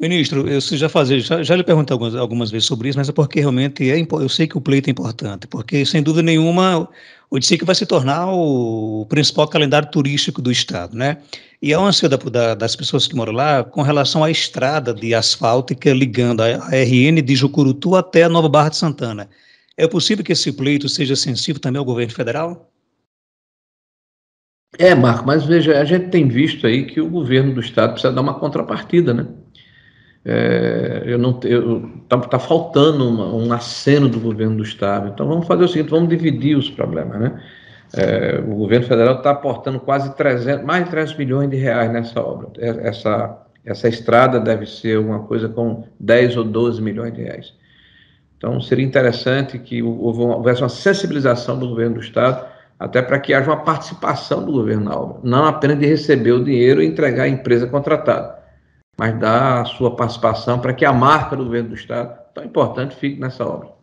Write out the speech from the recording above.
Ministro, eu já fazia, já, já lhe perguntei algumas, algumas, vezes sobre isso, mas é porque realmente é, eu sei que o pleito é importante, porque sem dúvida nenhuma o que vai se tornar o principal calendário turístico do Estado, né? E é a ânsia da, das pessoas que moram lá com relação à estrada de asfalto é ligando a, a RN de Jucurutu até a Nova Barra de Santana. É possível que esse pleito seja sensível também ao governo federal? É, Marco, mas veja, a gente tem visto aí que o governo do Estado precisa dar uma contrapartida, né? É, eu não está tá faltando uma, um aceno do governo do estado. Então vamos fazer o seguinte, vamos dividir os problemas, né? É, o governo federal está aportando quase 300, mais de 300 milhões de reais nessa obra. É, essa, essa estrada deve ser uma coisa com 10 ou 12 milhões de reais. Então seria interessante que houvesse uma sensibilização do governo do estado, até para que haja uma participação do governo na obra, não apenas de receber o dinheiro e entregar a empresa contratada mas dá a sua participação para que a marca do governo do Estado, tão importante, fique nessa obra.